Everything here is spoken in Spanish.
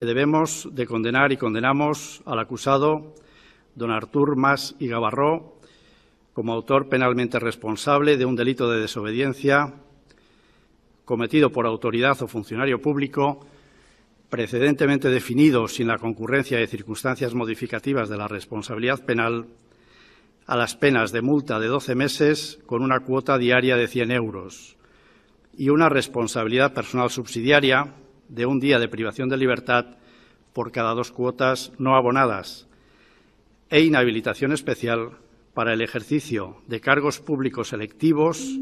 Debemos de condenar y condenamos al acusado, don Artur Mas y Gavarró, como autor penalmente responsable de un delito de desobediencia cometido por autoridad o funcionario público, precedentemente definido sin la concurrencia de circunstancias modificativas de la responsabilidad penal, a las penas de multa de 12 meses con una cuota diaria de 100 euros y una responsabilidad personal subsidiaria de un día de privación de libertad por cada dos cuotas no abonadas e inhabilitación especial para el ejercicio de cargos públicos selectivos.